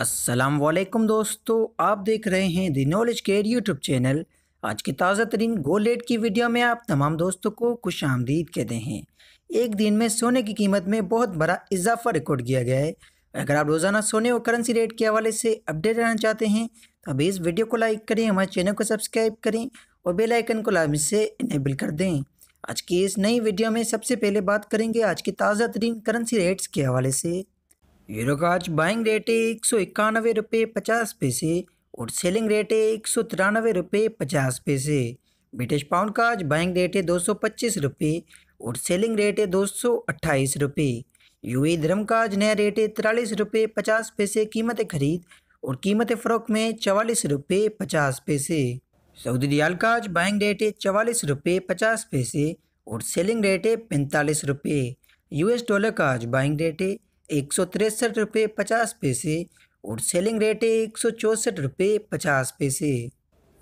अस्सलाम वालेकुम दोस्तों आप देख रहे हैं the knowledge care YouTube channel आज की ताज़ा तरीन गोलेट की वीडियो में आप तमाम दोस्तों को खुश आमदीद कहते हैं एक दिन में सोने की कीमत में बहुत बड़ा इजाफा रिकॉर्ड किया गया है अगर आप रोज़ाना सोने और करेंसी रेट के हवाले से अपडेट रहना चाहते हैं तो अभी इस वीडियो को लाइक करें हमारे चैनल को सब्सक्राइब करें और बेलाइकन को लाभ से इनेबल कर दें आज की इस नई वीडियो में सबसे पहले बात करेंगे आज की ताज़ा तरीन करेंसी रेट्स के हवाले से यूरो का आज बाइंग रेट है एक सौ इक्यानवे रुपये पचास पैसे और सेलिंग रेट है एक सौ तिरानवे रुपये पचास पैसे ब्रिटिश पाउंड का आज बाइंग रेट है दो सौ पच्चीस रुपये और सेलिंग रेट है दो सौ अट्ठाईस रुपये यूए धर्म का आज नया रेट है तिरालीस रुपये पचास पैसे कीमत खरीद और कीमत फ़रोख में चवालीस रुपये पचास पैसे सऊदी रियाल का आज बाइंग रेट है चवालीस रुपये पचास पैसे और सेलिंग रेट है पैंतालीस रुपये यूएस डॉलर का आज बाइंग रेट है एक सौ तिरसठ रुपये पचास पैसे और सेलिंग रेट है एक सौ चौंसठ रुपये पचास पैसे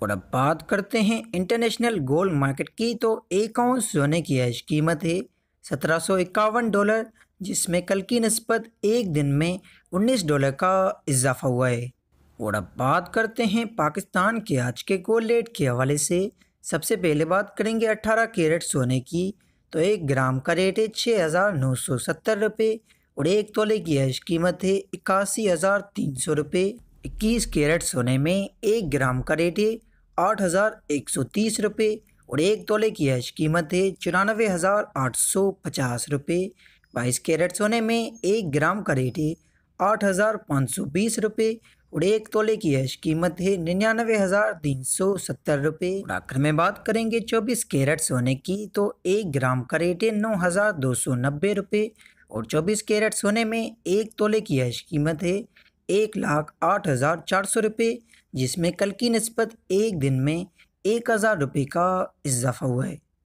और अब बात करते हैं इंटरनेशनल गोल्ड मार्केट की तो एक औंस सोने की आज कीमत है सत्रह सौ इक्यावन डॉलर जिसमें कल की नस्बत एक दिन में उन्नीस डॉलर का इजाफा हुआ है और अब बात करते हैं पाकिस्तान के आज के गोल्ड रेट के हवाले से सबसे पहले बात करेंगे अट्ठारह कैरेट सोने की तो एक ग्राम का रेट है छः हज़ार नौ सौ सत्तर रुपये और एक तोले की है कीमत है इक्यासी हज़ार तीन सौ रुपये इक्कीस कैरेट सोने में एक ग्राम का रेट है आठ हज़ार एक सौ तीस रुपये और एक तोले की है कीमत है चौरानवे हज़ार आठ सौ पचास रुपये बाईस कैरेट सोने में एक ग्राम का रेट है आठ हज़ार पाँच सौ बीस रुपये और एक तोले की है कीमत है निन्यानवे हज़ार तीन सौ सत्तर रुपये आखिर में बात करेंगे चौबीस कैरेट सोने की तो एक ग्राम का रेट है नौ हज़ार दो सौ नब्बे रुपये और 24 कैरेट सोने में एक तोले की हैश कीमत है एक लाख आठ हज़ार चार सौ रुपये जिसमें कल की नस्बत एक दिन में एक हज़ार रुपये का इजाफा हुआ है